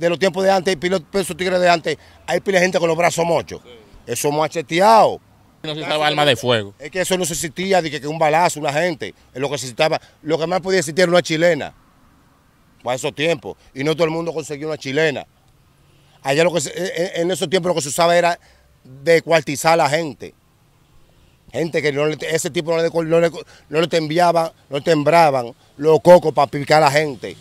de los tiempos de antes, pilotos peso pues, tigres de antes, hay pila de gente con los brazos mochos. Eso macheteado. No se arma de fuego. Es que eso no se existía, de que, un balazo, una gente. Es lo que se necesitaba. Lo que más podía existir era una chilena. Para esos tiempos. Y no todo el mundo conseguía una chilena. Allá lo que en, esos tiempos lo que se usaba era descuartizar a la gente. Gente que no ese tipo no le, no, le, no le tembraban los cocos para picar a la gente.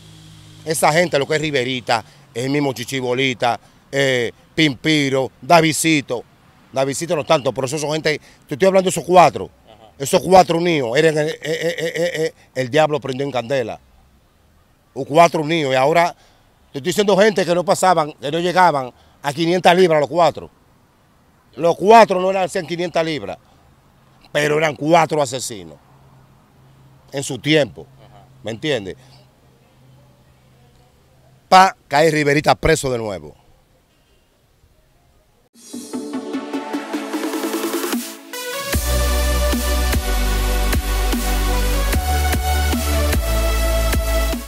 Esa gente, lo que es Riverita, el mismo Chichibolita, eh, Pimpiro, Davisito. Davisito no tanto, pero eso son gente, te estoy hablando de esos cuatro. Esos cuatro niños, eran eh, eh, el, diablo prendió en candela. O cuatro niños, y ahora te estoy diciendo gente que no pasaban, que no llegaban a 500 libras los cuatro. Los cuatro no eran 500 libras, pero eran cuatro asesinos en su tiempo. ¿Me entiendes? pa, cae Riverita preso de nuevo.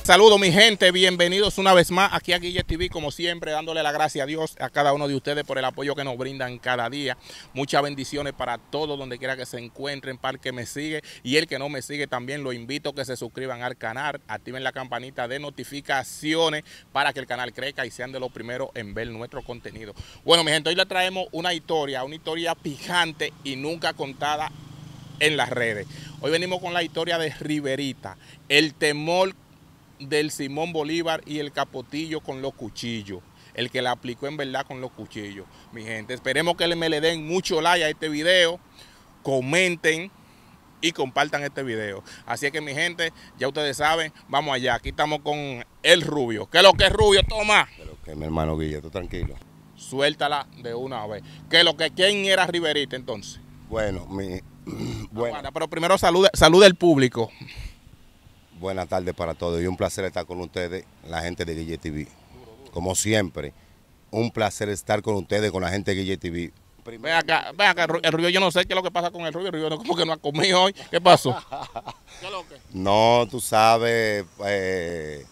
Saludos mi gente, bienvenidos una vez más aquí a Guille TV, como siempre, dándole la gracia a Dios, a cada uno de ustedes por el apoyo que nos brindan cada día. Muchas bendiciones para todos, donde quiera que se encuentren, para el que me sigue y el que no me sigue también, lo invito a que se suscriban al canal, activen la campanita de notificaciones para que el canal crezca y sean de los primeros en ver nuestro contenido. Bueno mi gente, hoy les traemos una historia, una historia picante y nunca contada en las redes. Hoy venimos con la historia de Riverita, el temor del Simón Bolívar y el Capotillo con los cuchillos. El que la aplicó en verdad con los cuchillos. Mi gente, esperemos que me le den mucho like a este video. Comenten y compartan este video. Así que mi gente, ya ustedes saben, vamos allá. Aquí estamos con el Rubio. que lo que es Rubio? Toma. lo que mi hermano Guille, tú tranquilo. Suéltala de una vez. que lo que quién era Riverita entonces? Bueno, mi bueno. pero primero saluda, saluda al público buenas tardes para todos y un placer estar con ustedes, la gente de Guille TV. Como siempre, un placer estar con ustedes, con la gente de Guille TV. Ve acá, acá, el Rubio, yo no sé qué es lo que pasa con el Rubio, el Rubio como que no ha comido hoy, ¿qué pasó? No, tú sabes, eh,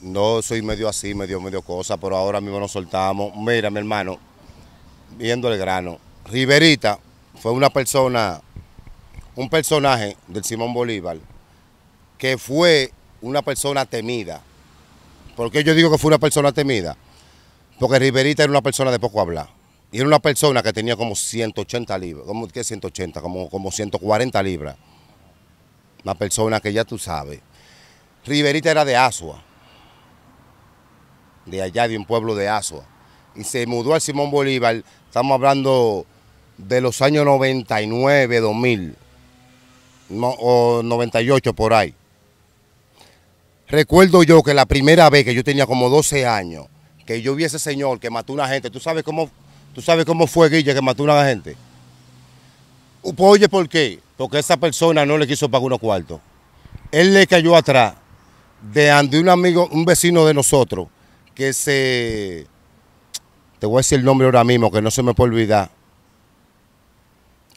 no soy medio así, medio, medio cosa, pero ahora mismo nos soltamos. Mira, mi hermano, viendo el grano, Riverita fue una persona, un personaje del Simón Bolívar, que fue una persona temida. ¿Por qué yo digo que fue una persona temida? Porque Riverita era una persona de poco hablar. Y era una persona que tenía como 180 libras, ¿cómo ¿qué 180? Como, 140 libras. Una persona que ya tú sabes. Riverita era de Asua, de allá de un pueblo de Asua. Y se mudó al Simón Bolívar, estamos hablando de los años 99, 2000, o 98 por ahí. Recuerdo yo que la primera vez que yo tenía como 12 años, que yo vi a ese señor que mató a una gente, ¿tú sabes cómo, tú sabes cómo fue Guille que mató a una gente? Pues, oye, ¿por qué? Porque esa persona no le quiso pagar unos cuartos. Él le cayó atrás de ante un amigo, un vecino de nosotros, que se... Te voy a decir el nombre ahora mismo, que no se me puede olvidar.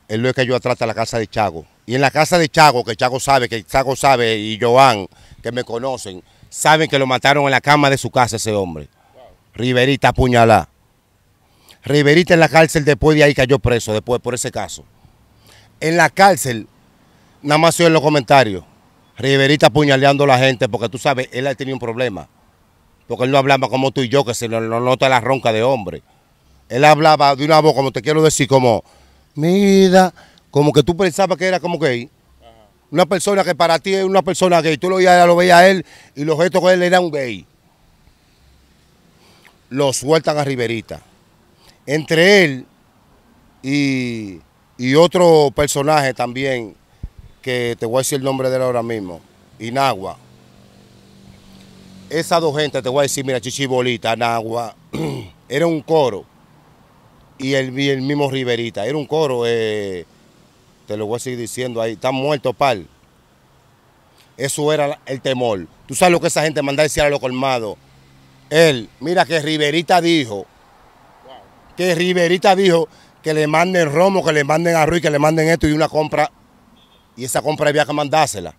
Él le cayó atrás a la casa de Chago. Y en la casa de Chago, que Chago sabe, que Chago sabe, y Joan, que me conocen, saben que lo mataron en la cama de su casa ese hombre. Riverita apuñalá. Riverita en la cárcel después de ahí cayó preso, después por ese caso. En la cárcel, nada más yo en los comentarios, Riverita apuñaleando a la gente, porque tú sabes, él ha tenido un problema. Porque él no hablaba como tú y yo, que se lo, lo nota la ronca de hombre. Él hablaba de una voz, como te quiero decir, como, mira, como que tú pensabas que era como que una persona que para ti es una persona gay, tú lo, veías a él y los gestos con él era un gay. Lo sueltan a Riverita. Entre él y, otro personaje también, que te voy a decir el nombre de él ahora mismo, Inagua. Esas dos gente, te voy a decir, mira, Chichibolita, Inagua, era un coro. Y el, mismo Riverita, era un coro. Eh, te lo voy a seguir diciendo ahí, está muerto, pal. Eso era el temor. Tú sabes lo que esa gente mandaba decir a los colmados. Él, mira que Riverita dijo, que Riverita dijo que le manden romo, que le manden arroz, que le manden esto y una compra. Y esa compra había que mandársela.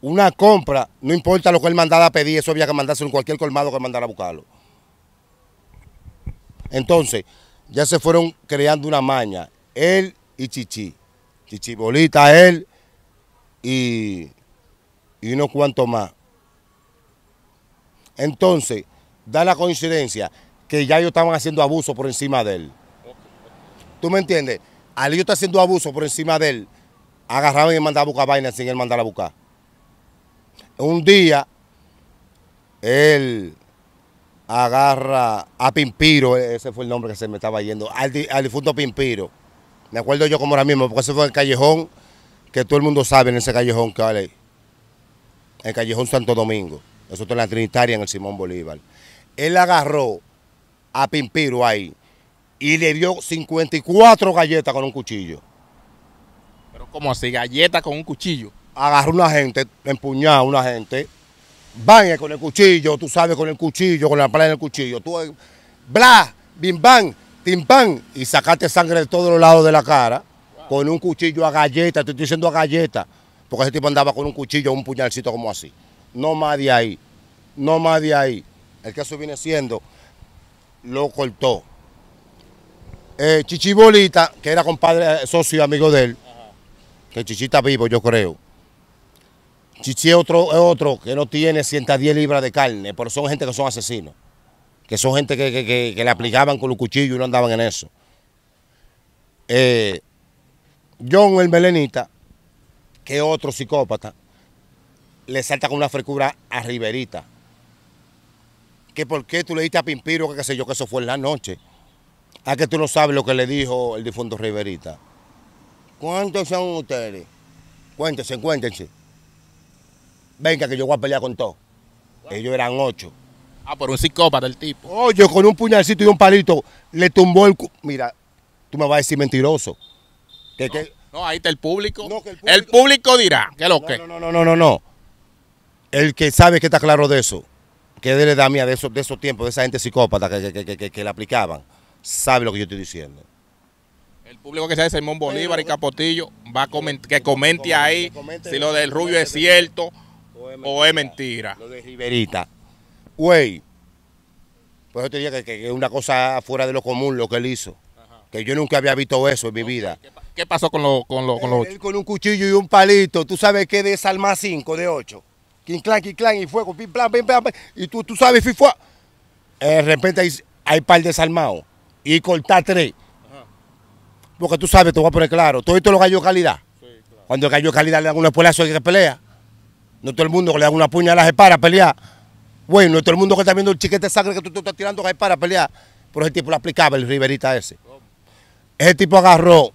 Una compra, no importa lo que él mandara a pedir, eso había que mandárselo en cualquier colmado que mandara a buscarlo. Entonces, ya se fueron creando una maña. Él y Chichi. Chichi Bolita, él y y unos cuantos más. Entonces, da la coincidencia que ya ellos estaban haciendo abuso por encima de él. ¿Tú me entiendes? Al yo está haciendo abuso por encima de él, agarraban y mandaban a buscar vainas sin él mandar a buscar. Un día, él agarra a Pimpiro, e-, ese fue el nombre que se me estaba yendo, al, difunto Pimpiro. Me acuerdo yo como ahora mismo, porque ese fue el callejón que todo el mundo sabe en ese callejón que vale. En Callejón Santo Domingo. Eso está en la Trinitaria, en el Simón Bolívar. Él agarró a Pimpiro ahí y le dio 54 galletas con un cuchillo. Pero ¿cómo así? Galletas con un cuchillo. Agarró una gente, empuñada una gente, ¡Bang! con el cuchillo, tú sabes, con el cuchillo, con la playa del cuchillo. Tú, bla, bim, bam, y sacaste sangre de todos los lados de la cara con un cuchillo a galleta, te estoy diciendo a galleta porque ese tipo andaba con un cuchillo un puñalcito como así. No más de ahí. No más de ahí. El que eso viene siendo, lo cortó. Eh, Chichibolita, que era compadre, eh, socio y amigo de él, que Chichita vivo, yo creo. Chichi es otro, otro que no tiene 110 libras de carne, pero son gente que son asesinos. Que son gente que, que, le aplicaban con los cuchillos y no andaban en eso. Eh, John el Melenita, ¿Qué otro psicópata le salta con una frescura a Riverita. ¿Qué por qué tú le diste a Pimpiro, que qué sé yo, que eso fue en la noche. A que tú no sabes lo que le dijo el difunto Riverita. ¿Cuántos son ustedes? Cuéntense, cuéntense. Venga, que yo voy a pelear con todos. Ellos eran ocho. Ah, por un psicópata el tipo. Oye, con un puñalcito y un palito le tumbó el... Mira, tú me vas a decir mentiroso ahí está el público. el, público... dirá, que lo que? No, no, no, no, no, El que sabe que está claro de eso, que le da mía de esos, de esos tiempos, de esa gente psicópata que, que, le aplicaban, sabe lo que yo estoy diciendo. El público que sabe de Simón Bolívar y eh, Capotillo va que comente ahí si lo del rubio es cierto o es mentira. Lo de Riverita. Güey, pues yo te diría que, es una cosa fuera de lo común lo que él hizo. Que yo nunca había visto eso en mi vida. ¿Qué pasó con, con, los ocho? con un cuchillo y un palito, tú sabes que de desarmar cinco de ocho. y clank y fuego, pim, pim, plan, y tú, tú sabes, fifua. Eh, de repente hay, hay par desarmados y corta tres. Porque tú sabes, te voy a poner claro, todo esto lo cayó calidad. Cuando cayó calidad le da una espuelazo hay que pelea. No todo el mundo que le haga una puñalada a para a pelear. Bueno, no todo el mundo que está viendo el chiquete de sangre que tú estás tirando las para a pelear. Pero ese tipo lo aplicaba, el Riverita ese. Ese tipo agarró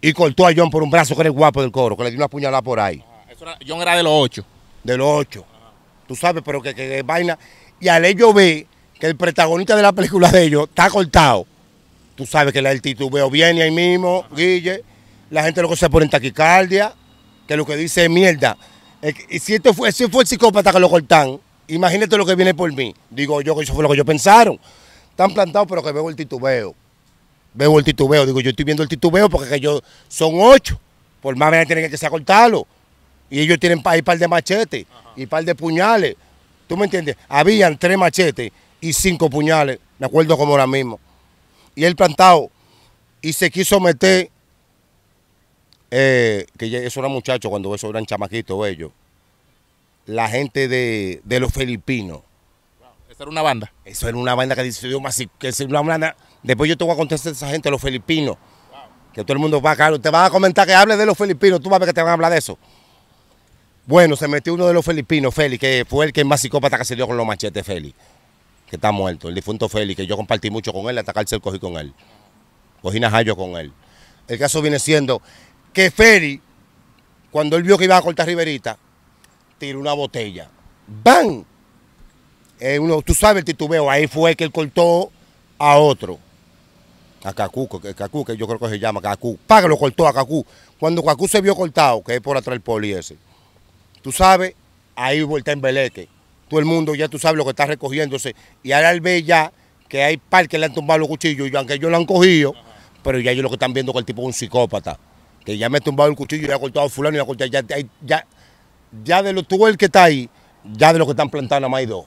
y cortó a John por un brazo que era el guapo del coro, que le dio una puñalada por ahí. Ah, John era de los ocho. De los ocho. Tú sabes, pero que, que, vaina. Y al ellos ve que el protagonista de la película de ellos está cortado. Tú sabes que la titubeo viene ahí mismo, Guille. La gente lo que se pone en taquicardia, que lo que dice es mierda. Y si este fue, si fue el psicópata que lo cortan, imagínate lo que viene por mí. Digo yo que eso fue lo que ellos pensaron. Están plantados, pero que veo el titubeo veo el titubeo. Digo, yo estoy viendo el titubeo porque ellos son ocho. Por más bien tienen que acortarlo. Y ellos tienen ahí par de machetes y y par de puñales. ¿Tú me entiendes? Habían tres machetes y cinco puñales. Me acuerdo como ahora mismo. Y él plantado. Y se quiso meter. Eh, que eso era muchacho. cuando eso eran chamaquitos ellos. La gente de, los filipinos. Esa era una banda. Eso era una banda que más... que es una banda Después yo tengo que contestar a esa gente, los filipinos. Que todo el mundo va a caer. Te va a comentar que hable de los filipinos. Tú vas a ver que te van a hablar de eso. Bueno, se metió uno de los filipinos, Félix, que fue el que más psicópata que se dio con los machetes, Félix. Que está muerto. El difunto Félix, que yo compartí mucho con él. Hasta cárcel cogí con él. Cogí najayo con él. El caso viene siendo que Félix, cuando él vio que iba a cortar Riverita, tiró una botella. ¡Bam! Eh, uno, tú sabes el titubeo, ahí fue que él cortó a otro a Cacú, que Cacú, yo creo que se llama Cacú. Paga lo cortó a Cacú. Cuando Cacú se vio cortado, que es por atrás del poli ese, tú sabes, ahí vuelta en Belete, Todo el mundo ya tú sabes lo que está recogiéndose. Y ahora al ve ya que hay par que le han tumbado los cuchillos, y aunque ellos lo han cogido, pero ya ellos lo que están viendo que el tipo es un psicópata. Que ya me ha tumbado el cuchillo, ya ha cortado a fulano, ya ha cortado, ya, de lo tú el que está ahí, ya de lo que están plantando más hay dos.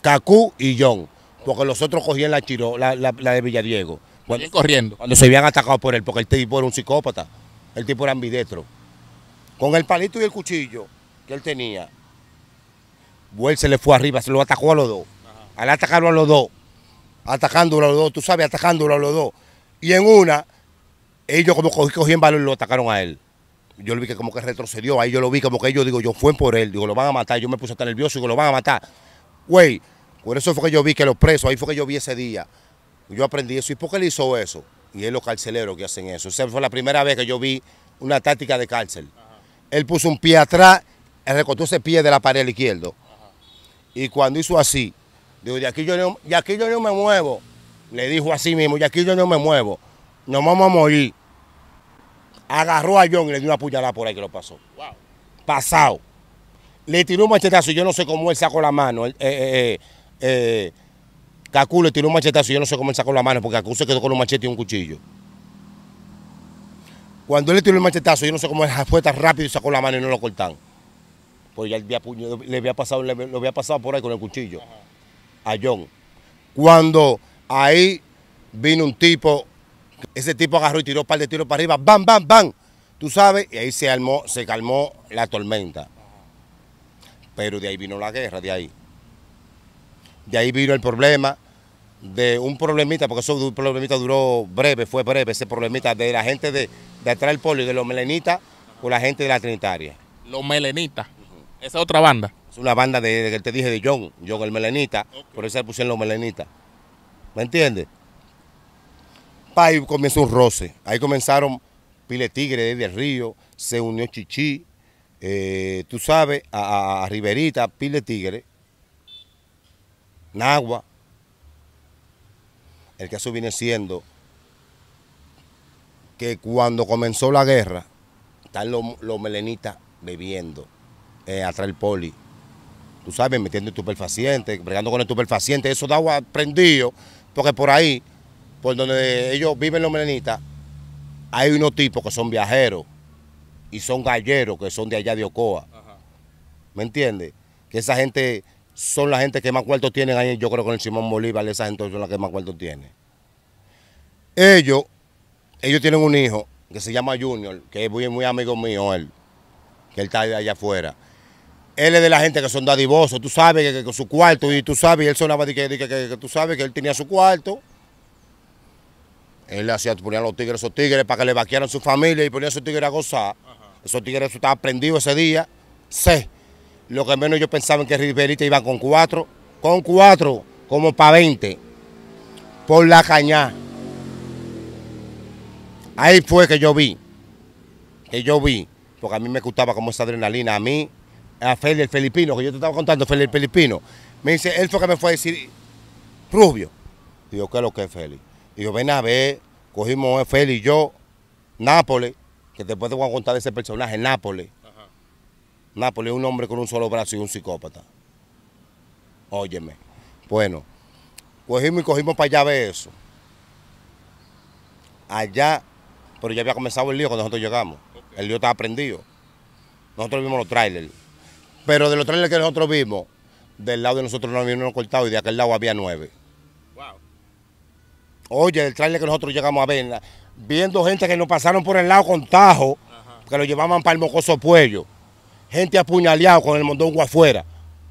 Cacú y John porque los otros cogían la, Chiro, la, de Villadiego. Cuando, corriendo. Cuando se habían atacado por él, porque el tipo era un psicópata, el tipo era ambidetro. Con el palito y el cuchillo que él tenía, Buel se le fue arriba, se lo atacó a los dos. Al atacarlo a los dos, atacándolo a los dos, tú sabes, atacándolo a los dos. Y en una, ellos como cogían balón, y lo atacaron a él. Yo lo vi que como que retrocedió, ahí yo lo vi como que ellos, digo, yo fui por él, digo, lo van a matar, yo me puse tan nervioso, digo, lo van a matar. Güey, por eso fue que yo vi que los presos, ahí fue que yo vi ese día. Yo aprendí eso. ¿Y por qué él hizo eso? Y es los carceleros que hacen eso. O Esa fue la primera vez que yo vi una táctica de cárcel. Él puso un pie atrás, recortó ese pie de la pared izquierdo. Y cuando hizo así, digo, de aquí, yo no, aquí yo no me muevo. Le dijo así mismo, de aquí yo no me muevo. Nos vamos a morir. Agarró a John y le dio una puñalada por ahí que lo pasó. Pasado. Le tiró un machetazo y yo no sé cómo él sacó la mano. eh, eh, eh eh, Cacú le tiró un machetazo y yo no sé cómo él sacó la mano porque Cacú se quedó con un machete y un cuchillo. Cuando él le tiró el machetazo, yo no sé cómo fue tan rápido y sacó la mano y no lo cortan. Pues ya le había pasado, había pasado por ahí con el cuchillo a John. Cuando ahí vino un tipo, ese tipo agarró y tiró un par de tiros para arriba, ¡bam, bam, bam! Tú sabes, y ahí se armó, se calmó la tormenta. Pero de ahí vino la guerra, de ahí de ahí vino el problema de un problemita, porque eso un problemita duró breve, fue breve ese problemita de la gente de, de atrás del polio, de los melenitas con la gente de la Trinitaria. Los melenitas, esa es otra banda. Es una banda de, que te dije de John, John el melenita, por eso le pusieron los melenitas. ¿Me entiendes? Ahí comenzó un roce, ahí comenzaron Pile Tigre desde el río, se unió Chichi, eh, tú sabes, a, a Riverita, Pile Tigre Nagua. El caso viene siendo que cuando comenzó la guerra, están los, melenitas bebiendo eh, atrás del poli. Tú sabes, metiendo estupefacientes, bregando con estupefacientes, eso da agua prendido, porque por ahí, por donde ellos viven los melenitas, hay unos tipos que son viajeros y son galleros que son de allá de Ocoa. ¿Me entiendes? Que esa gente son la gente que más cuartos tienen ahí, yo creo que con el Simón Bolívar, esa gente son la que más cuartos tiene. Ellos, ellos tienen un hijo que se llama Junior, que es muy, muy amigo mío él, que él está allá afuera. Él es de la gente que son dadivosos, tú sabes que, con su cuarto, y tú sabes, él sonaba de que, que, tú sabes que él tenía su cuarto. Él le hacía, ponía los tigres, esos tigres, para que le vaquearan su familia y ponía a esos tigres a gozar. Esos tigres, eso estaba prendido ese día. Se. Lo que menos yo pensaba en que Riverita iba con cuatro, con cuatro, como para 20, por la caña. Ahí fue que yo vi, que yo vi, porque a mí me gustaba como esa adrenalina, a mí, a Feli el Filipino, que yo te estaba contando, Feli el Filipino, me dice, él fue que me fue a decir, Rubio, yo ¿qué es lo que es Feli? yo ven a ver, cogimos a eh, Feli y yo, Nápoles, que después te voy a contar de ese personaje, Nápoles. Napoli un hombre con un solo brazo y un psicópata. Óyeme. Bueno, cogimos y cogimos para allá ver eso. Allá, pero ya había comenzado el lío cuando nosotros llegamos. El lío estaba prendido. Nosotros vimos los trailers. Pero de los trailers que nosotros vimos, del lado de nosotros no había uno cortado y de aquel lado había nueve. Wow. Oye, el trailer que nosotros llegamos a ver, viendo gente que nos pasaron por el lado con tajo, que lo llevaban para el mocoso puello gente apuñaleado con el mondongo afuera.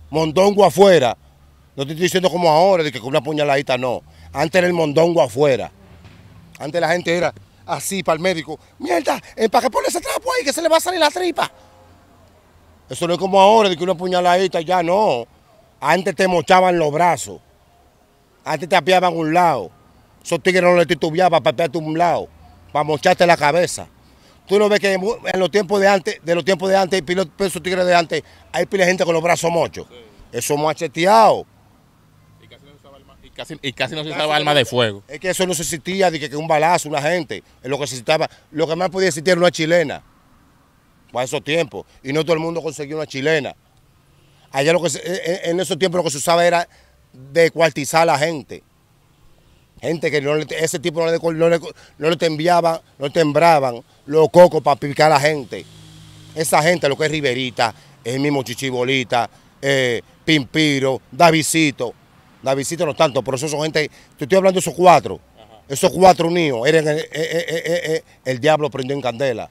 Mondongo afuera. No te estoy diciendo como ahora, de que con una puñaladita no. Antes era el mondongo afuera. Antes la gente era así para el médico. Mierda, ¿para qué pone ese trapo ahí que se le va a salir la tripa? Eso no es como ahora, de que una puñaladita ya no. Antes te mochaban los brazos. Antes te apiaban un lado. Esos tigres no le titubeaban para apiarte un lado, para mocharte la cabeza. Tú no ves que en los tiempos de antes, de los tiempos de antes, pilotos peso tigres de antes, hay pila gente con los brazos mochos. Eso macheteado. Y casi y casi, no se usaba arma de fuego. Es que eso no se existía, de que, un balazo, una gente. lo que se necesitaba. Lo que más podía existir era una chilena. Para esos tiempos. Y no todo el mundo conseguía una chilena. Allá lo que e, e, en, esos tiempos lo que se usaba era de cuartizar a la gente gente que ese tipo no le, no le, no le tembraban los cocos para picar a la gente. Esa gente, lo que es Riverita, el mismo Chichibolita, eh, Pimpiro, Davisito. Davisito no tanto, pero eso son gente, te estoy hablando de esos cuatro. Esos cuatro niños, eran el, diablo prendió en candela.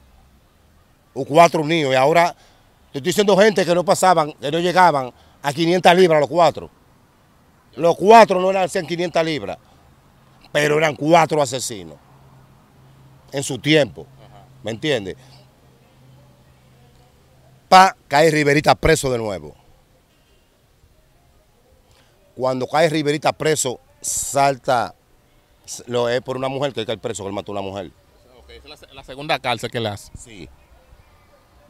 Los cuatro niños, y ahora te estoy diciendo gente que no pasaban, que no llegaban a 500 libras los cuatro. Los cuatro no eran 500 libras pero eran cuatro asesinos en su tiempo. ¿Me entiendes? Pa, cae Riverita preso de nuevo. Cuando cae Riverita preso, salta, lo es por una mujer que cae preso, que él mató a una mujer. esa es la, segunda cárcel que le hace. Sí.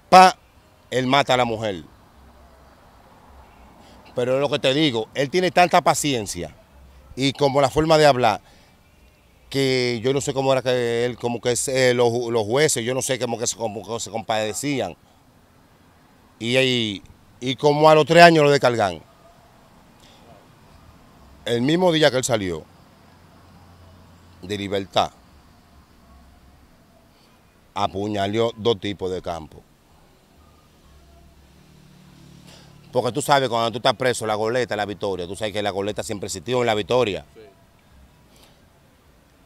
Pa, él mata a la mujer. Pero lo que te digo, él tiene tanta paciencia y como la forma de hablar, que yo no sé cómo era que él, como que eh, los, jueces, yo no sé cómo que se, se compadecían. Y, ahí y, como a los tres años lo descargan. El mismo día que él salió de libertad, apuñaló dos tipos de campo. Porque tú sabes, cuando tú estás preso, la goleta, la victoria, tú sabes que la goleta siempre existió en la victoria. Sí.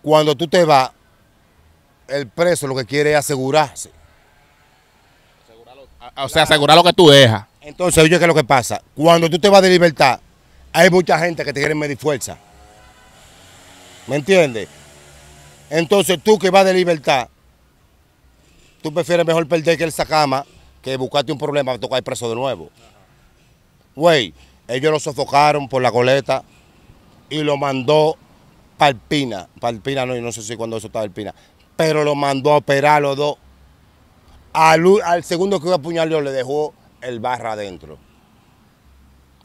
Cuando tú te vas, el preso lo que quiere es asegurarse. O sea, asegurar lo que tú dejas. Entonces, oye, ¿qué es lo que pasa? Cuando tú te vas de libertad, hay mucha gente que te quiere medir fuerza. ¿Me entiendes? Entonces, tú que vas de libertad, tú prefieres mejor perder que el sacama que buscarte un problema para tocar preso de nuevo. Güey, ellos lo sofocaron por la coleta y lo mandó Palpina, palpina no, yo no sé si cuando eso estaba el Pina, pero lo mandó a operar los dos. Al, segundo que iba a apuñalar le dejó el barra adentro.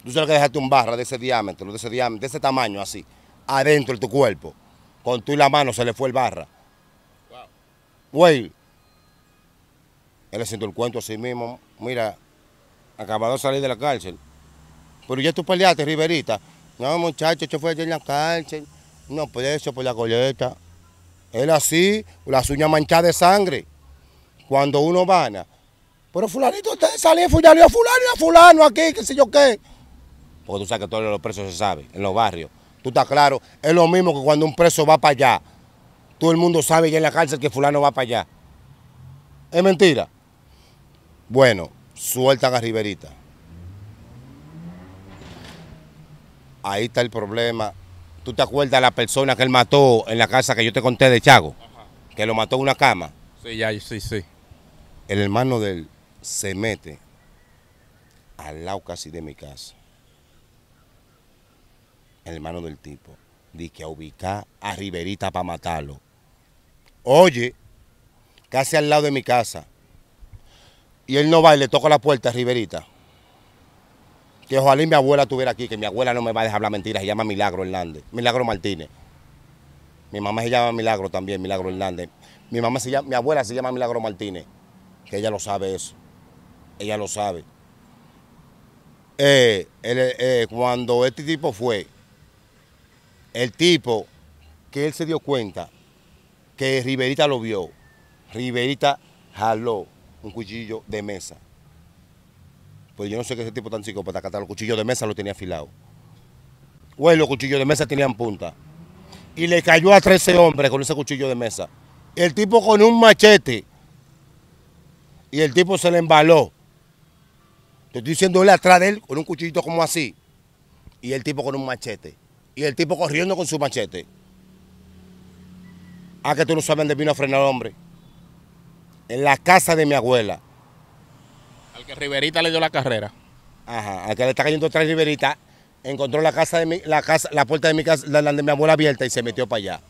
Tú sabes que dejaste un barra de ese diámetro, de ese de ese tamaño así, adentro de tu cuerpo. Con tú y la mano se le fue el barra. Wow. él le siento el cuento a sí mismo. Mira, acabado de salir de la cárcel. Pero ya tú peleaste, Riverita. No, muchacho, yo fue allí en la cárcel. No, por pues eso, por la coleta. Él así, las uñas manchadas de sangre. Cuando uno gana, Pero fulanito, usted salió, fulano, fulano, fulano aquí, qué sé yo qué. Porque tú sabes que todos los presos se sabe, en los barrios. Tú estás claro, es lo mismo que cuando un preso va para allá. Todo el mundo sabe ya en la cárcel que fulano va para allá. Es mentira. Bueno, sueltan a Riverita. Ahí está el problema ¿Tú te acuerdas la persona que él mató en la casa que yo te conté de Chago? Que lo mató en una cama. Sí, sí, sí. El hermano de él se mete al lado casi de mi casa. El hermano del tipo. Dice que a ubicar a Riverita para matarlo. Oye, casi al lado de mi casa. Y él no va y le toca la puerta a Riverita que ojalá mi abuela estuviera aquí, que mi abuela no me va a dejar hablar mentiras, se llama Milagro Hernández, Milagro Martínez. Mi mamá se llama Milagro también, Milagro Hernández. Mi mamá se llama, mi abuela se llama Milagro Martínez, que ella lo sabe eso. Ella lo sabe. Eh, eh, cuando este tipo fue, el tipo que él se dio cuenta que Riverita lo vio, Riverita jaló un cuchillo de mesa. Pues yo no sé qué ese tipo tan psicópata, que hasta los cuchillos de mesa lo tenía afilado. Güey, los cuchillos de mesa tenían punta. Y le cayó a 13 hombres con ese cuchillo de mesa. El tipo con un machete. Y el tipo se le embaló. Te estoy diciendo él atrás de él con un cuchillito como así. Y el tipo con un machete. Y el tipo corriendo con su machete. Ah, que tú no sabes dónde vino a frenar al hombre. En la casa de mi abuela que Riverita le dio la carrera. Ajá, al que le está cayendo atrás Riverita, encontró la casa de la casa, la puerta de mi casa, de mi abuela abierta y se metió para allá.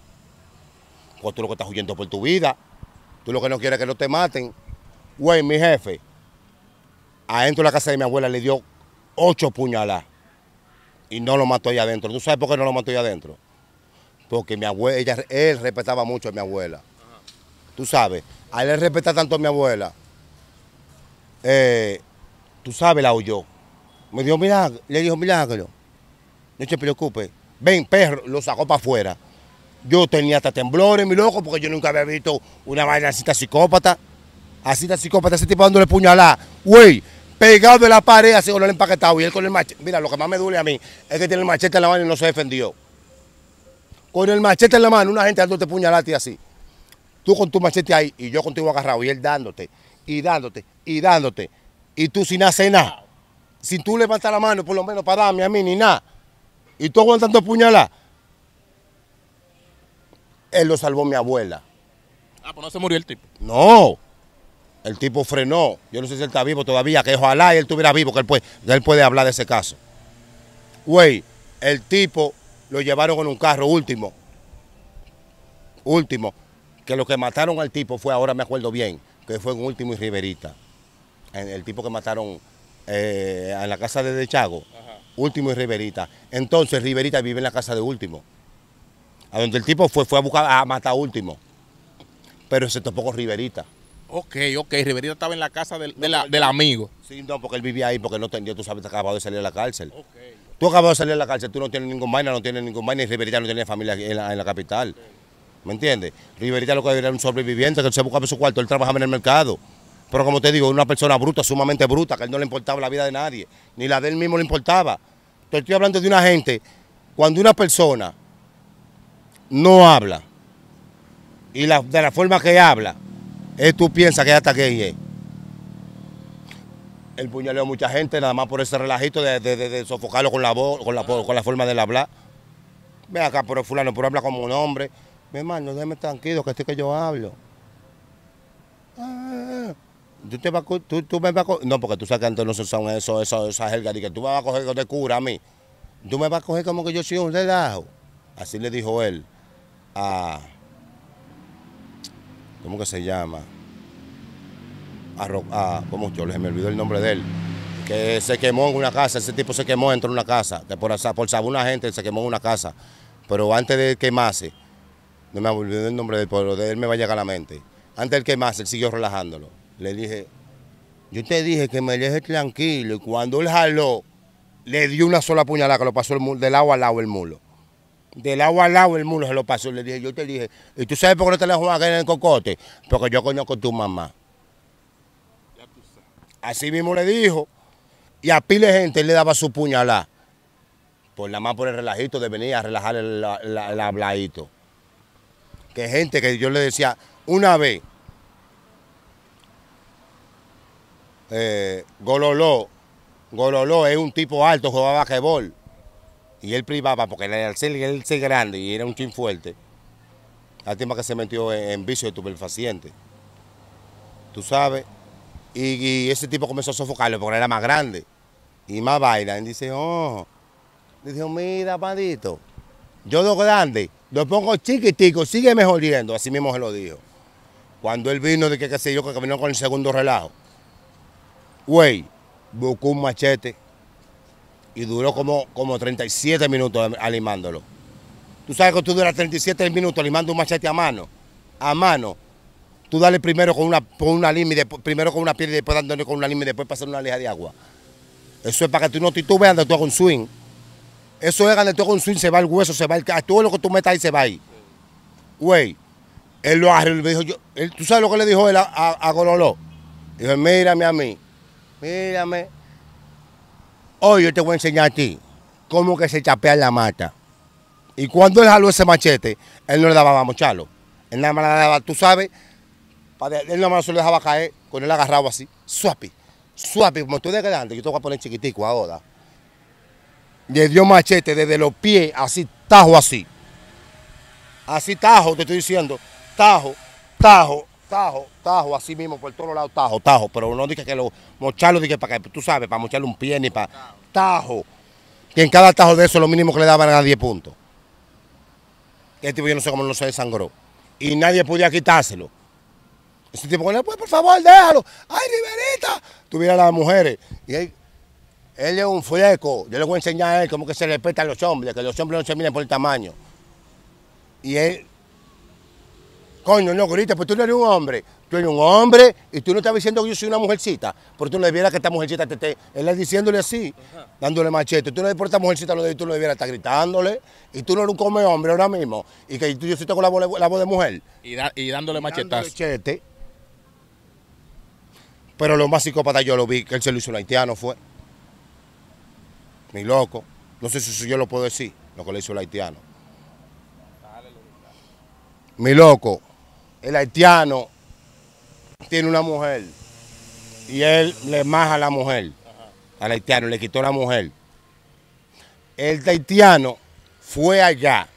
Pues tú lo que estás huyendo por tu vida. Tú lo que no quieres es que no te maten. Güey, mi jefe, adentro de la casa de mi abuela le dio ocho puñaladas y no lo mató allá adentro. ¿Tú sabes por qué no lo mató ahí adentro? Porque mi abuela, él respetaba mucho a mi abuela. Tú sabes, a él le respetaba tanto a mi abuela eh, tú sabes, la oyó. Me dio milagro, le dijo milagro. No se preocupe. Ven, perro, lo sacó para afuera. Yo tenía hasta temblores, mi loco, porque yo nunca había visto una vaina así de psicópata. Así de psicópata, ese tipo dándole puñalada. Güey, pegado de la pared, así con el empaquetado. Y él con el machete. Mira, lo que más me duele a mí es que tiene el machete en la mano y no se defendió. Con el machete en la mano, una gente dándote puñalada y así. Tú con tu machete ahí y yo contigo agarrado y él dándote y dándote, y dándote. Y tú sin hacer nada. Si tú levantas la mano, por lo menos para darme a mí, ni nada. Y tú aguantando puñalada. Él lo salvó mi abuela. Ah, pues no se murió el tipo. No. El tipo frenó. Yo no sé si él está vivo todavía, que ojalá él estuviera vivo, que él puede, él puede hablar de ese caso. Güey, el tipo lo llevaron en un carro último. Último. Que lo que mataron al tipo fue, ahora me acuerdo bien, que fue en Último y Riverita. el tipo que mataron eh, en la casa de Chago, Último y Riverita. Entonces Riverita vive en la casa de Último. A donde el tipo fue, fue a buscar a matar a Último. Pero se topó con Riverita. Ok, ok, Riverita estaba en la casa del, del amigo. Sí, no, porque él vivía ahí, porque no tú sabes, acabado de salir de la cárcel. Tú acabas de salir de la cárcel, tú no tienes ningún vaina, no tienes ningún vaina, y Riverita no tiene familia en la, capital. ¿Me entiendes? Riverita lo que era un sobreviviente, que él se buscaba su cuarto, él trabajaba en el mercado. Pero como te digo, una persona bruta, sumamente bruta, que a él no le importaba la vida de nadie, ni la de él mismo le importaba. estoy hablando de una gente, cuando una persona no habla, y de la forma que habla, es tú piensas que hasta que es. El puñaleo a mucha gente, nada más por ese relajito de, sofocarlo con la voz, con la, con la forma de hablar. Ve acá, el fulano, ...por habla como un hombre, mi hermano, déjeme tranquilo, que estoy que yo hablo. Ah, ¿tú, me vas a No, porque tú sabes que antes no se usaban eso, eso, esa jerga, que tú me vas a coger que cura a mí. Tú me vas a coger como que yo soy un relajo. Así le dijo él a. ¿Cómo que se llama? A, a ¿Cómo yo le me olvidó el nombre de él? Que se quemó en una casa, ese tipo se quemó dentro de una casa, por, por saber una gente se quemó en una casa. Pero antes de quemarse, no me ha olvidado el nombre del pueblo, de él me va a llegar a la mente. Antes el que más, él siguió relajándolo. Le dije, yo te dije que me dejes tranquilo. Y cuando él jaló, le dio una sola puñalada que lo pasó del agua al lado el mulo. Del agua al lado el mulo se lo pasó. Le dije, yo te dije, ¿y tú sabes por qué no te la juegas en el cocote? Porque yo conozco a tu mamá. Así mismo le dijo. Y a pile gente él le daba su puñalada. Por pues la más por el relajito de venir a relajar el habladito que gente que yo le decía, una vez, eh, Gololó, Gololó es un tipo alto, jugaba quebol. Y él privaba, porque él era el ser grande y era un chin fuerte. Al que se metió en, vicio de tuberfaciente. Tú sabes. Y, ese tipo comenzó a sofocarlo porque era más grande. Y más baila. Y dice, oh. Dice, mira, padito. Yo lo grande, lo pongo chiquitico, sigue yendo. así mismo se lo dijo. Cuando él vino, de que qué sé yo, que vino con el segundo relajo. Güey, buscó un machete y duró como, como 37 minutos alimándolo. Tú sabes que tú duras 37 minutos alimando un machete a mano, a mano. Tú dale primero con una, con una lima y después, primero con una piel y después dándole con una lima y después pasar una leja de agua. Eso es para que tú no veas andas tú con swing. Eso es ganar todo con swing, se va el hueso, se va el... Todo lo que tú metas ahí se va ahí. Güey, él lo arregló, dijo yo... ¿Tú sabes lo que le dijo él a, a, Dijo, mírame a mí, mírame. Hoy yo te voy a enseñar a ti cómo que se chapea en la mata. Y cuando él jaló ese machete, él no le daba a chalo. Él nada más le daba, tú sabes, él nada más se lo dejaba caer con él agarrado así. Suapi, suapi, como tú de grande, yo te voy a poner chiquitico ahora. Le dio machete desde los pies, así, tajo así. Así tajo, te estoy diciendo. Tajo, tajo, tajo, tajo, así mismo, por todos lados, tajo, tajo. Pero no dije que lo mocharlo, dije para que tú sabes, para mocharle un pie ni para. Tajo. Que en cada tajo de eso lo mínimo que le daban era 10 puntos. Este tipo yo no sé cómo no se desangró. Y nadie podía quitárselo. Ese tipo, pues por favor, déjalo. Ay, Riverita. Tuviera las mujeres. Y él es un fleco. Yo le voy a enseñar a él cómo que se respetan los hombres, que los hombres no se miren por el tamaño. Y él, coño, no, gorita. pues tú no eres un hombre. Tú eres un hombre y tú no estás diciendo que yo soy una mujercita. Porque tú no vieras que esta mujercita te esté. Él es diciéndole así, dándole machete. Tú no por esta mujercita, de tú no debieras estar gritándole. Y tú no eres un come hombre ahora mismo. Y que tú yo estoy con la, voz, de mujer. Y, y dándole machetazo. Machete. Pero lo más psicópata yo lo vi, que él se lo hizo un haitiano fue. Mi loco. No sé si yo lo puedo decir, lo que le hizo el haitiano. Mi loco, el haitiano tiene una mujer y él le maja a la mujer, al haitiano, le quitó la mujer. El haitiano fue allá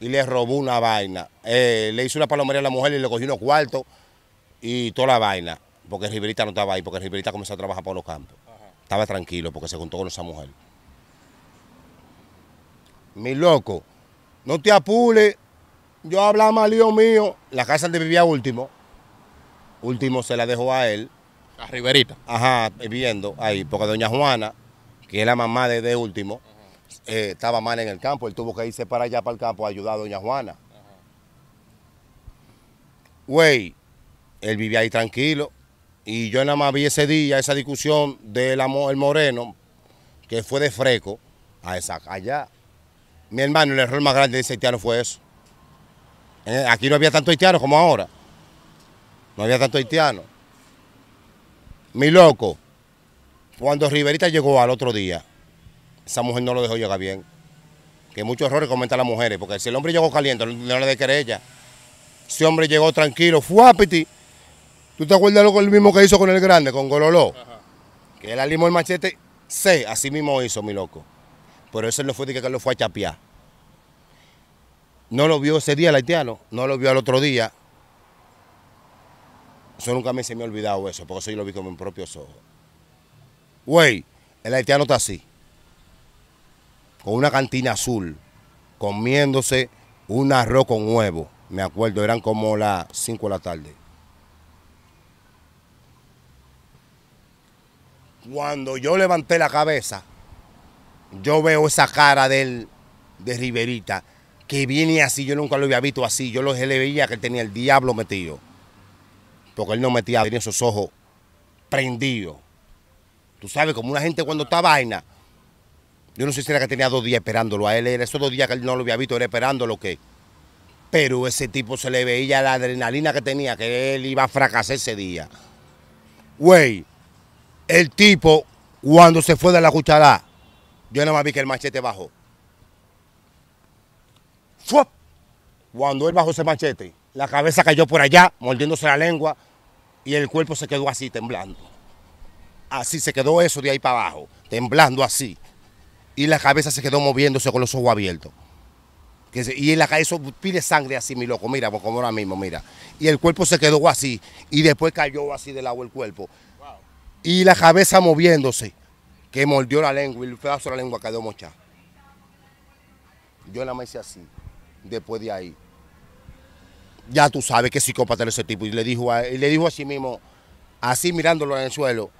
y le robó una vaina. Eh, le hizo una palomería a la mujer y le cogió unos cuartos y toda la vaina. Porque el Riverita no estaba ahí, porque el Riverita comenzó a trabajar por los campos. Estaba tranquilo porque se juntó con esa mujer mi loco, no te apures, yo hablaba mal lío mío, la casa donde vivía último, último se la dejó a él. A Riverita. Ajá, viviendo ahí, porque doña Juana, que es la mamá de, de último, eh, estaba mal en el campo, él tuvo que irse para allá para el campo a ayudar a doña Juana. Güey, él vivía ahí tranquilo y yo nada más vi ese día esa discusión del el moreno que fue de freco a esa allá. Mi hermano, el error más grande de ese haitiano fue eso. Aquí no había tanto haitiano como ahora. No había tanto haitiano. Mi loco, cuando Riverita llegó al otro día, esa mujer no lo dejó llegar bien. Que muchos errores comentan las mujeres, porque si el hombre llegó caliente, no le de querella. Si el hombre llegó tranquilo, fuapiti. ¿Tú te acuerdas lo el mismo que hizo con el grande, con Gololó? Que él alimó el machete, sí, así mismo hizo, mi loco. Pero ese no fue de que lo fue a chapear. No lo vio ese día el haitiano, no lo vio al otro día. Eso nunca me se me ha olvidado eso, porque eso yo lo vi con mis propios ojos. Güey, el haitiano está así. Con una cantina azul, comiéndose un arroz con huevo. Me acuerdo, eran como las 5 de la tarde. Cuando yo levanté la cabeza, yo veo esa cara de él, de Riverita, que viene así, yo nunca lo había visto así, yo lo le veía que él tenía el diablo metido, porque él no metía, tenía esos ojos prendidos. Tú sabes, como una gente cuando está vaina, yo no sé si era que tenía dos días esperándolo a él, era esos dos días que él no lo había visto, era esperándolo que... Pero ese tipo se le veía la adrenalina que tenía, que él iba a fracasar ese día. Güey, el tipo cuando se fue de la cucharada, yo nada más vi que el machete bajó. Cuando él bajó ese machete, la cabeza cayó por allá, mordiéndose la lengua, y el cuerpo se quedó así, temblando. Así se quedó eso de ahí para abajo, temblando así. Y la cabeza se quedó moviéndose con los ojos abiertos. y en la cabeza pide sangre así, mi loco, mira, como ahora mismo, mira. Y el cuerpo se quedó así, y después cayó así del lado el cuerpo. Y la cabeza moviéndose que mordió la lengua y el pedazo de la lengua quedó mocha. Yo la me hice así, después de ahí. Ya tú sabes que psicópata era ese tipo. Y le dijo, a, y le dijo sí mismo, así mirándolo en el suelo,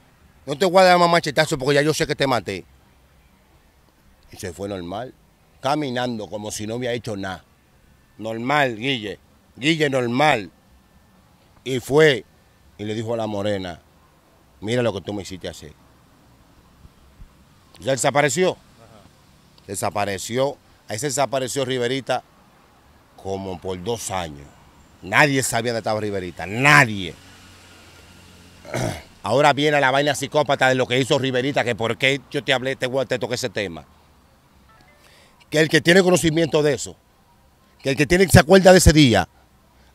no te voy a dar más machetazo porque ya yo sé que te maté. Y se fue normal, caminando como si no hubiera hecho nada. Normal, Guille. Guille, normal. Y fue y le dijo a la morena, mira lo que tú me hiciste hacer. Ya desapareció. Desapareció. Ahí se desapareció Riverita como por dos años. Nadie sabía dónde estaba Riverita. Nadie. Ahora viene la vaina psicópata de lo que hizo Riverita, que por qué yo te hablé, te, te toqué ese tema. Que el que tiene conocimiento de eso, que el que tiene, se acuerda de ese día,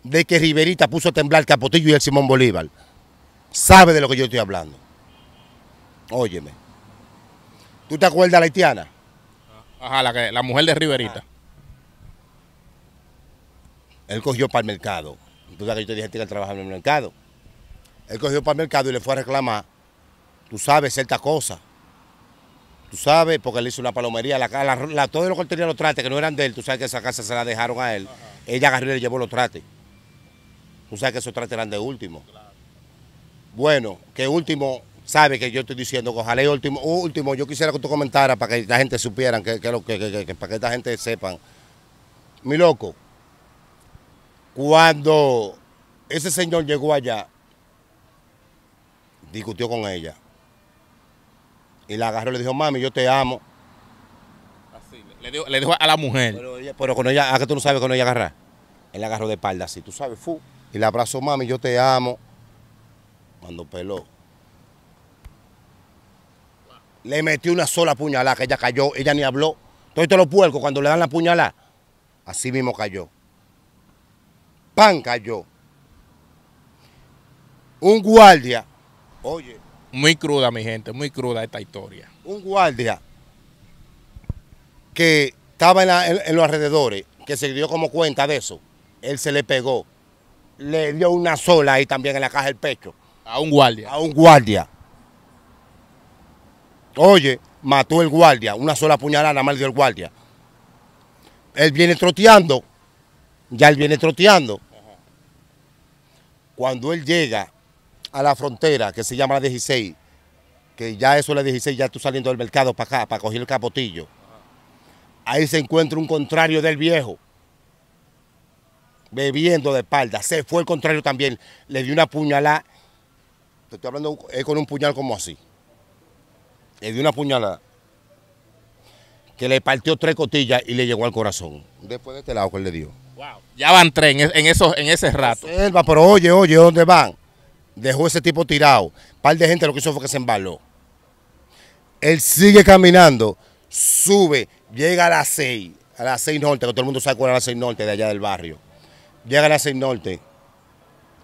de que Riverita puso a temblar Capotillo y el Simón Bolívar, sabe de lo que yo estoy hablando. Óyeme. ¿Tú te acuerdas la haitiana? Ah, ajá, la, que, la mujer de Riverita. Ah. Él cogió para el mercado. Tú sabes que yo te dije que él trabajar en el mercado. Él cogió para el mercado y le fue a reclamar. Tú sabes cierta cosa. Tú sabes, porque él hizo una palomería. La, la, la todo lo que él tenía los trates, que no eran de él, tú sabes que esa casa se la dejaron a él. Ella agarró y le llevó los trates. Tú sabes que esos trates eran de último. Bueno, que último sabe que yo estoy diciendo ojalá y último, último, yo quisiera que tú comentaras para que la gente supieran, que, que, para que esta gente sepan. Mi loco, cuando ese señor llegó allá, discutió con ella. Y la agarró y le dijo, mami, yo te amo. Así, le, dijo, a la mujer. Pero, con ella, ¿a que tú no sabes con ella agarrar? Él la agarró de espalda así, tú sabes, fu. Y le abrazó, mami, yo te amo. Cuando peló, le metió una sola puñalada, que ella cayó, ella ni habló. Entonces todos lo puercos cuando le dan la puñalada, así mismo cayó. Pan cayó. Un guardia, oye. Muy cruda, mi gente, muy cruda esta historia. Un guardia que estaba en, en los alrededores, que se dio como cuenta de eso, él se le pegó. Le dio una sola ahí también en la caja del pecho. A un guardia. A un guardia. Oye, mató el guardia, una sola puñalada nada más dio el guardia. Él viene troteando, ya él viene troteando. Cuando él llega a la frontera, que se llama la 16, que ya eso es la 16, ya tú saliendo del mercado para acá, para coger el capotillo. Ahí se encuentra un contrario del viejo, bebiendo de espalda. Se fue el contrario también, le dio una puñalada. Te estoy hablando, eh, con un puñal como así le dio una puñalada que le partió tres costillas y le llegó al corazón. Después de este lado que él le dio. Ya van tres en, esos, en ese rato. Selva, pero oye, oye, ¿dónde van? Dejó ese tipo tirado. Un par de gente lo que hizo fue que se embaló. Él sigue caminando, sube, llega a las seis, a las seis norte, que todo el mundo sabe cuál es la seis norte de allá del barrio. Llega a las seis norte.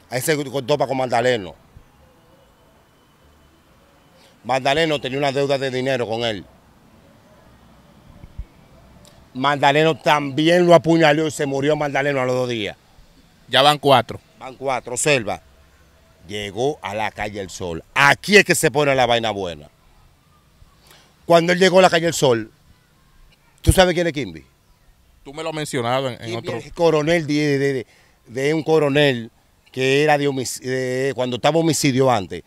Ahí se cortó para con Magdaleno. ...Mandaleno tenía una deuda de dinero con él. ...Mandaleno también lo apuñaló y se murió Mandaleno a los dos días. Ya van cuatro. Van cuatro, Selva. Llegó a la calle El Sol. Aquí es que se pone la vaina buena. Cuando él llegó a la calle El Sol, ¿tú sabes quién es Kimby? Tú me lo has mencionado en, otro... coronel de, de, un coronel que era de, homicidio, cuando estaba homicidio antes.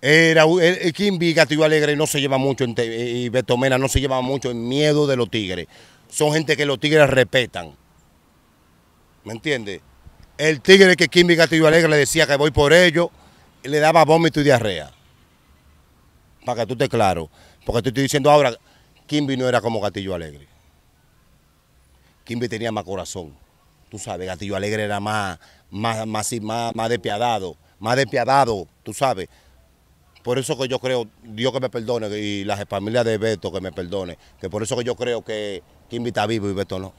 Era, y Gatillo Alegre no se lleva mucho en eh, y Beto no se lleva mucho en miedo de los tigres. Son gente que los tigres respetan. ¿Me entiendes? El tigre que y Gatillo Alegre le decía que voy por ellos, le daba vómito y diarrea. Para que tú te claro. Porque te estoy diciendo ahora, Kimby no era como Gatillo Alegre. Kimby tenía más corazón. Tú sabes, Gatillo Alegre era más, más, más, más despiadado. Más despiadado, tú sabes. Por eso que yo creo, Dios que me perdone y las familias de Beto que me perdone, que por eso que yo creo que Kimby está vivo y Beto no.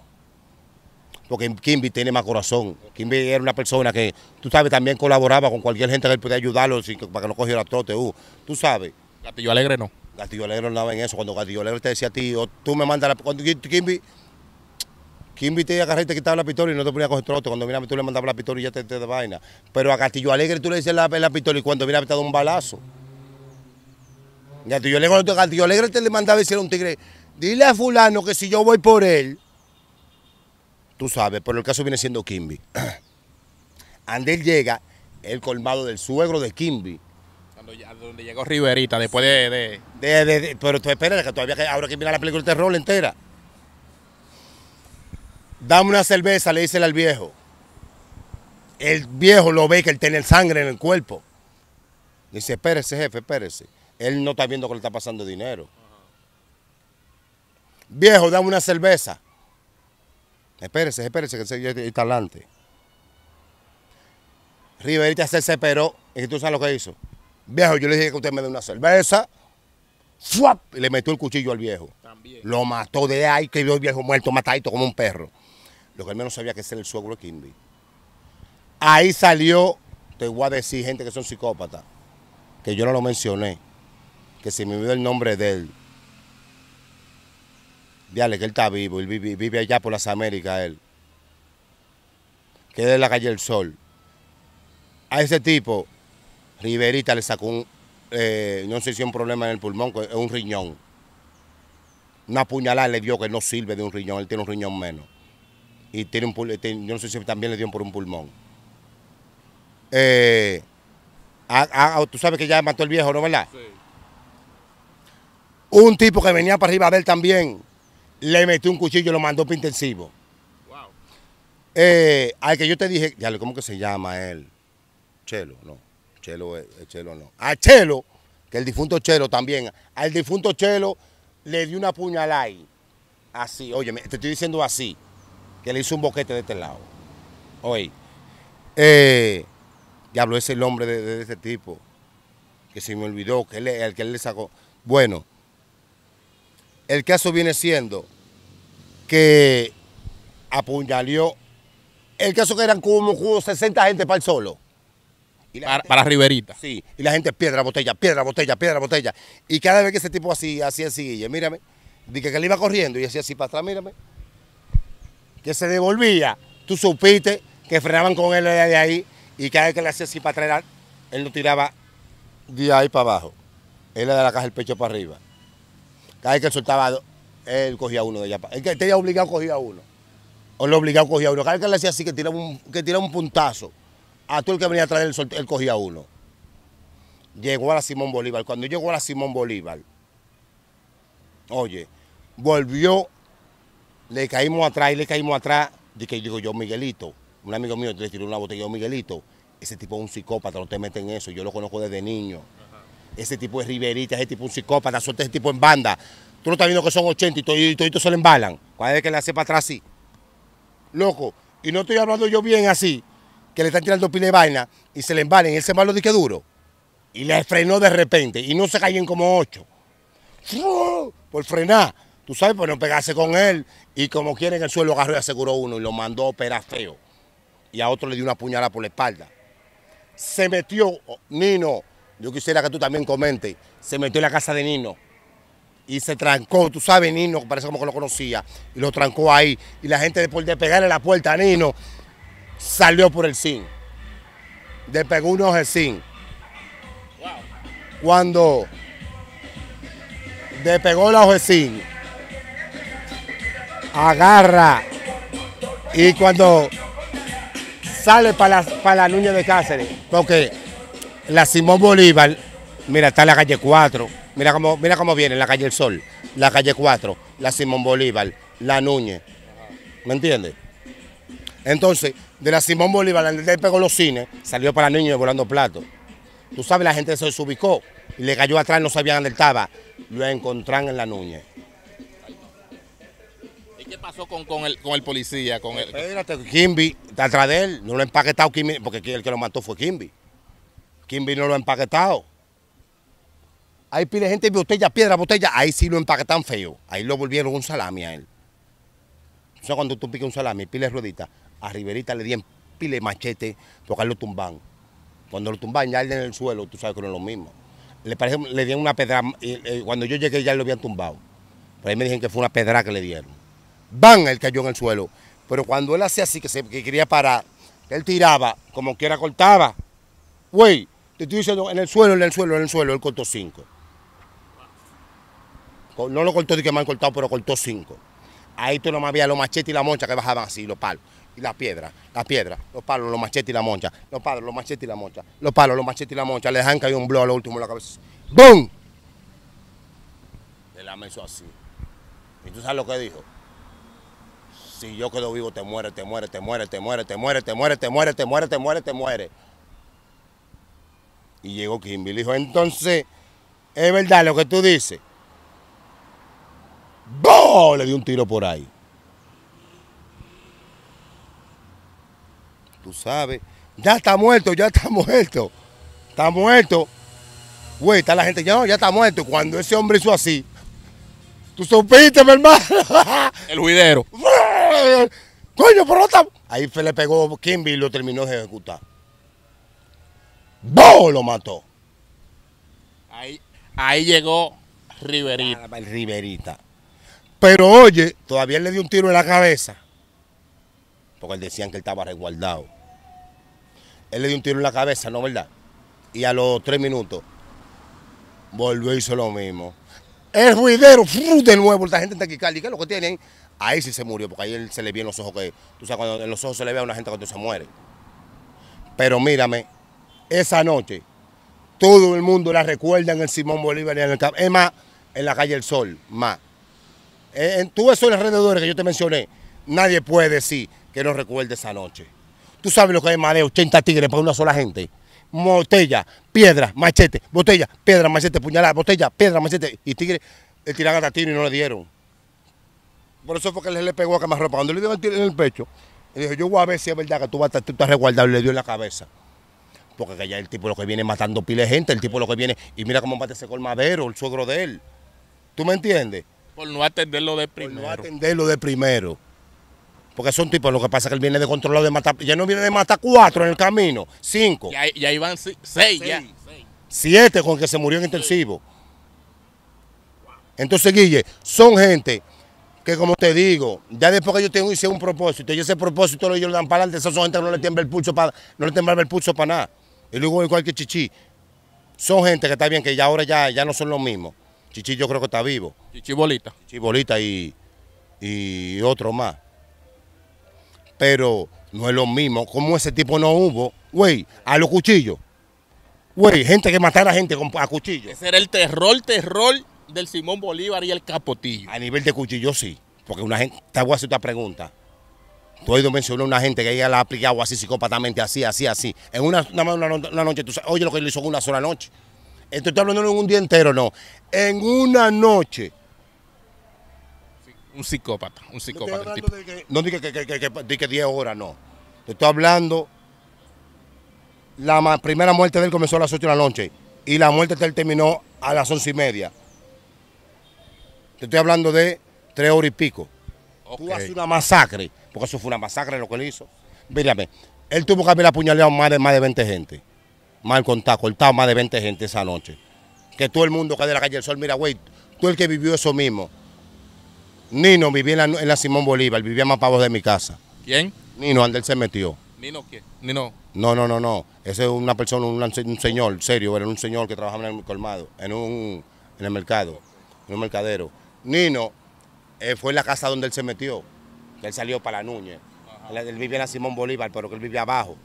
Porque Kimby tiene más corazón. Kimby era una persona que, tú sabes, también colaboraba con cualquier gente que él podía ayudarlo para que no cogiera trote. Uh, tú sabes. Castillo Alegre no. Castillo Alegre andaba en eso. Cuando Castillo Alegre te decía a ti, oh, tú me mandas la. Cuando Kimby. Kimby te a y te quitaba la pistola y no te ponía a coger trote. Cuando mira, tú le mandabas la pistola y ya te, te, de vaina. Pero a Castillo Alegre tú le dices la, la pistola y cuando mira, te dado un balazo. Gatillo Alegre, Gatillo Alegre te le mandaba decir a un tigre, dile a fulano que si yo voy por él, tú sabes, pero el caso viene siendo Kimby. Andel llega, el colmado del suegro de Kimby. Donde llegó Riverita, después de... pero tú espera, que todavía habrá que mirar la película de terror entera. Dame una cerveza, le dice al viejo. El viejo lo ve que él tiene sangre en el cuerpo. Dice, espérese, jefe, espérese él no está viendo que le está pasando dinero. Viejo, dame una cerveza. Espérese, espérese, que se está adelante. Riverita se separó y tú sabes lo que hizo. Viejo, yo le dije que usted me dé una cerveza. ¡Fuap! Y le metió el cuchillo al viejo. También. Lo mató de ahí, que vio el viejo muerto, matadito como un perro. Lo que él menos sabía que es el suegro de Kimby. Ahí salió, te voy a decir, gente que son psicópatas, que yo no lo mencioné que se me olvidó el nombre de él. Dale, que él está vivo, él vive, allá por las Américas, él. Que es de la calle El Sol. A ese tipo, Riverita le sacó un, eh, no sé si un problema en el pulmón, es un riñón. Una puñalada le dio que no sirve de un riñón, él tiene un riñón menos. Y tiene un yo no sé si también le dio por un pulmón. Eh, tú sabes que ya mató el viejo, ¿no verdad? Un tipo que venía para arriba de él también le metió un cuchillo y lo mandó para intensivo. Wow. Eh, al que yo te dije, ¿cómo que se llama él? Chelo, no. Chelo, Chelo no. A Chelo, que el difunto Chelo también, al difunto Chelo le dio una puñalada ahí. Así, oye, te estoy diciendo así, que le hizo un boquete de este lado. Oye, eh, diablo, ese es el hombre de, ese este tipo, que se me olvidó, que él, el que él le sacó. Bueno. El caso viene siendo que apuñaló. El caso que eran como, 60 gente para el solo. para, Riverita. Sí, y la gente piedra, botella, piedra, botella, piedra, botella. Y cada vez que ese tipo así, así, así, mírame, dije que le iba corriendo y hacía así para atrás, mírame, que se devolvía. Tú supiste que frenaban con él de ahí y cada vez que le hacía así para atrás, él lo tiraba de ahí para abajo. Él le de la caja el pecho para arriba. Cada vez que él soltaba, él cogía uno de allá El que tenía obligado cogía uno. O lo obligado cogía uno. Cada vez que él hacía así, que tiraba un, que un puntazo, a todo el que venía atrás él, cogía uno. Llegó a la Simón Bolívar. Cuando llegó a la Simón Bolívar, oye, volvió, le caímos atrás y le caímos atrás. dije, digo yo, Miguelito, un amigo mío le tiró una botella a Miguelito. Ese tipo es un psicópata, no te meten en eso. Yo lo conozco desde niño ese tipo es riverita, ese tipo es un psicópata, suelta ese tipo en banda. Tú no estás viendo que son 80 y toditos se le embalan. es el que le hace para atrás así. Loco, y no estoy hablando yo bien así, que le están tirando pile de vaina y se le embalan. y él se malo de que duro. Y le frenó de repente y no se caen como ocho. Por frenar, tú sabes, por no pegarse con él. Y como quieren, el suelo agarró y aseguró uno y lo mandó a operar feo. Y a otro le dio una puñalada por la espalda. Se metió, oh, Nino yo quisiera que tú también comentes. Se metió en la casa de Nino y se trancó. Tú sabes, Nino, parece como que lo conocía, y lo trancó ahí. Y la gente, después de pegarle la puerta a Nino, salió por el zinc. Despegó un unos el Cuando despegó pegó la ojecín, agarra y cuando sale para la, para Nuña de Cáceres, qué? La Simón Bolívar, mira, está en la calle 4. Mira cómo, mira cómo viene, la calle El Sol, la calle 4, la Simón Bolívar, la Núñez. ¿Me entiendes? Entonces, de la Simón Bolívar, él pegó los cines, salió para la Nuñez volando platos. Tú sabes, la gente se desubicó y le cayó atrás, no sabían dónde estaba. Lo encontraron en la Nuñez. ¿Y qué pasó con, con, el, con el, policía? Con el... Kimby, atrás de él, no lo empaquetado Kimby, porque el que lo mató fue Kimby. ¿Quién vino lo empaquetado? Ahí pide gente botella, piedra, botella. Ahí sí lo empaquetan feo. Ahí lo volvieron un salami a él. O sea, cuando tú piques un salami, pile ruedita. A Riverita le dieron pile machete porque lo tumban. Cuando lo tumban ya él en el suelo, tú sabes que no es lo mismo. Le, le dieron una pedra. Eh, cuando yo llegué ya lo habían tumbado. Pero ahí me dijeron que fue una pedra que le dieron. ¡Bam! Él cayó en el suelo. Pero cuando él hacía así, que, se, que quería parar, él tiraba, como quiera cortaba. ¡Güey! Te estoy diciendo en el suelo, en el suelo, en el suelo, él cortó cinco. No lo cortó de que me han cortado, pero cortó cinco. Ahí tú nomás había los machetes y la moncha que bajaban así, los palos. Y la piedra, la piedra, los palos, los machetes y la moncha. Los palos, los machetes y la moncha. Los palos, los machetes y la moncha. Le dejan caer un blow a lo último en la cabeza. ¡Bum! Le la hizo así. ¿Y tú sabes lo que dijo? Si yo quedo vivo, te muere, te muere, te muere, te muere, te muere, te muere, te muere, te muere, te muere, te muere, te muere. Y llegó Kimby le dijo, entonces, ¿es verdad lo que tú dices? ¡Boo! Le dio un tiro por ahí. Tú sabes, ya está muerto, ya está muerto. Está muerto. Güey, está la gente, ya no, ya está muerto. Cuando ese hombre hizo así, tú supiste, mi hermano. El huidero. Coño, por lo está... Ahí se le pegó Kimby y lo terminó de ejecutar. ¡Boom! Lo mató. Ahí, llegó Riverita. Ah, Riverita. Pero oye, todavía le dio un tiro en la cabeza. Porque él decían que él estaba resguardado. Él le dio un tiro en la cabeza, ¿no verdad? Y a los tres minutos volvió y hizo lo mismo. El ruidero, de nuevo, esta gente en taquicardia. ¿Qué es lo que tienen? Ahí sí se murió, porque ahí él se le vio en los ojos que. Tú sabes, cuando en los ojos se le ve a una gente cuando se muere. Pero mírame, esa noche, todo el mundo la recuerda en el Simón Bolívar y en el Es más, en la calle El Sol, más. Eh, en, todos esos alrededores que yo te mencioné, nadie puede decir que no recuerde esa noche. Tú sabes lo que es más de 80 tigres para una sola gente. Botella, piedra, machete, botella, piedra, machete, puñalada, botella, piedra, machete. Y tigre. le tiraron a tiro y no le dieron. Por eso fue que le pegó a Camarropa. Cuando le dio el tiro en el pecho, le dijo, yo voy a ver si es verdad que tú, vas a, estás resguardado. Y le dio en la cabeza. Porque que ya el tipo lo que viene matando pile de gente, el tipo lo que viene. Y mira cómo mate ese colmadero, el suegro de él. ¿Tú me entiendes? Por no atenderlo de primero. Por no atenderlo de primero. Porque son tipos, lo que pasa es que él viene de controlado de matar. Ya no viene de matar cuatro en el camino, cinco. Ya, ya iban seis, ya. Siete con que se murió en intensivo. Entonces, Guille, son gente que como te digo, ya después que yo tengo hice un propósito, y ese propósito lo llevan dan para adelante, esas son gente que no le tiembla el pulso para, no le el pulso para nada. Y luego igual que Chichi, son gente que está bien, que ya ahora ya, ya no son los mismos. Chichi yo creo que está vivo. Chichi Bolita. Chichi y, y otro más. Pero no es lo mismo. Como ese tipo no hubo, güey, a los cuchillos. Güey, gente que matara a gente a cuchillos. Ese era el terror, terror del Simón Bolívar y el Capotillo. A nivel de cuchillo sí. Porque una gente, te voy a hacer otra pregunta. Tú has ido mencionar a una gente que ella la ha aplicado así psicópatamente, así, así, así. En una, noche, tú oye lo que él hizo en una sola noche. Eh, Esto está hablando en un día entero, no. En una noche. un psicópata, un psicópata. De no dije que 10 horas, no. Te estoy hablando. La primera muerte de él comenzó a las 8 de la noche. Y la muerte de él terminó a las 11 y media. Te estoy hablando de 3 horas y pico. Tú haces una masacre porque eso fue una masacre lo que él hizo. Mírame, él tuvo que haber apuñalado más de, más de 20 gente, mal contado, cortado más de 20 gente esa noche. Que todo el mundo que de la calle del sol, mira, güey, tú el que vivió eso mismo. Nino vivía en la, Simón Bolívar, vivía más pavos de mi casa. ¿Quién? Nino, donde él se metió. ¿Nino quién? Nino. No, no, no, no. Ese es una persona, un, señor, serio, era un señor que trabajaba en el colmado, en un en el mercado, en un mercadero. Nino eh, fue en la casa donde él se metió. Él salió para la Núñez. Él, él, vivía en la Simón Bolívar, pero que él vivía abajo.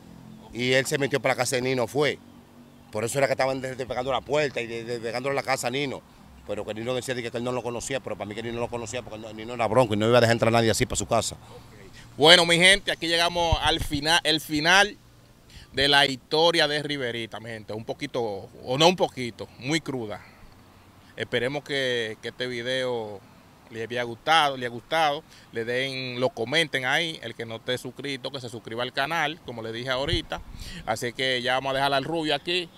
Y él se metió para la casa de Nino, fue. Por eso era que estaban despegando la puerta y despegándole la casa a Nino. Pero que Nino decía que él no lo conocía, pero para mí que Nino lo conocía porque Nino era bronco y no iba a dejar entrar a nadie así para su casa. Bueno, mi gente, aquí llegamos al final, el final de la historia de Riverita, mi gente. Un poquito, o no un poquito, muy cruda. Esperemos que este video le había gustado, le ha gustado, le den, lo comenten ahí, el que no esté suscrito, que se suscriba al canal, como le dije ahorita. Así que ya vamos a dejar al rubio aquí,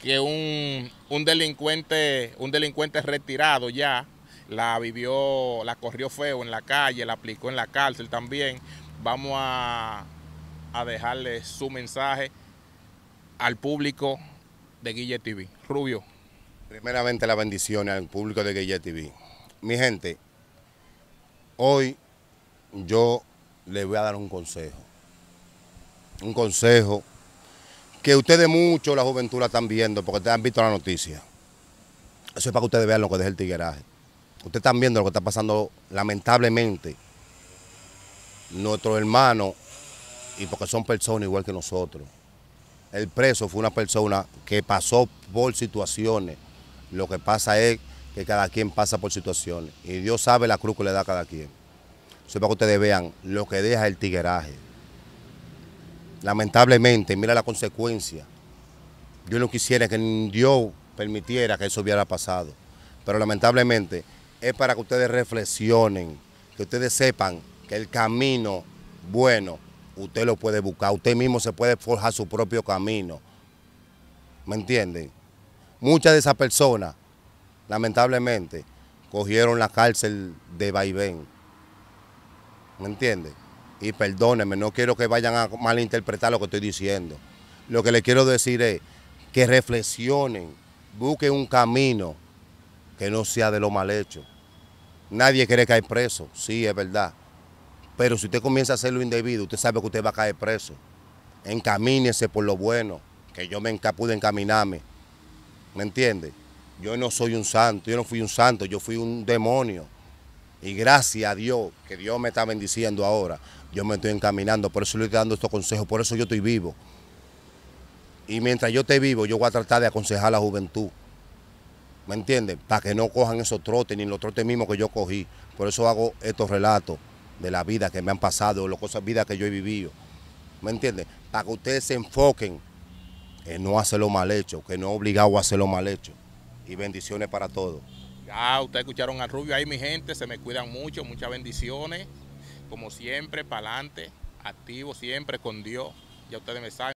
que un, delincuente, un delincuente retirado ya, la vivió, la corrió feo en la calle, la aplicó en la cárcel también. Vamos a, a dejarle su mensaje al público de Guille TV. Rubio. Primeramente la bendición al público de Guille TV. Mi gente, Hoy yo le voy a dar un consejo. Un consejo que ustedes mucho, la juventud están viendo porque ustedes han visto la noticia. Eso es para que ustedes vean lo que es el tigueraje. Ustedes están viendo lo que está pasando lamentablemente. nuestro hermano y porque son personas igual que nosotros. El preso fue una persona que pasó por situaciones. Lo que pasa es que cada quien pasa por situaciones. Y Dios sabe la cruz que le da a cada quien. Eso para que ustedes vean lo que deja el tigueraje. Lamentablemente, mira la consecuencia. Yo no quisiera que Dios permitiera que eso hubiera pasado. Pero lamentablemente es para que ustedes reflexionen, que ustedes sepan que el camino bueno usted lo puede buscar, usted mismo se puede forjar su propio camino. ¿Me entienden? Muchas de esas personas lamentablemente, cogieron la cárcel de vaivén. ¿Me entiendes? Y perdónenme, no quiero que vayan a malinterpretar lo que estoy diciendo. Lo que les quiero decir es que reflexionen, busquen un camino que no sea de lo mal hecho. Nadie quiere caer preso, sí, es verdad. Pero si usted comienza a hacer lo indebido, usted sabe que usted va a caer preso. Encamínese por lo bueno, que yo me pude encaminarme. ¿Me entiende? Yo no soy un santo, yo no fui un santo, yo fui un demonio. Y gracias a Dios, que Dios me está bendiciendo ahora, yo me estoy encaminando, por eso le estoy dando estos consejos, por eso yo estoy vivo. Y mientras yo esté vivo, yo voy a tratar de aconsejar a la juventud. ¿Me entienden? Para que no cojan esos trotes, ni los trotes mismos que yo cogí. Por eso hago estos relatos de la vida que me han pasado, de las cosas vida que yo he vivido. ¿Me entiendes? Para que ustedes se enfoquen en no hacer lo mal hecho, que no obligado a hacer lo mal hecho y bendiciones para todos. Ya, ustedes escucharon a Rubio ahí, mi gente, se me cuidan mucho, muchas bendiciones. Como siempre, para adelante, activo siempre con Dios. Ya ustedes me saben.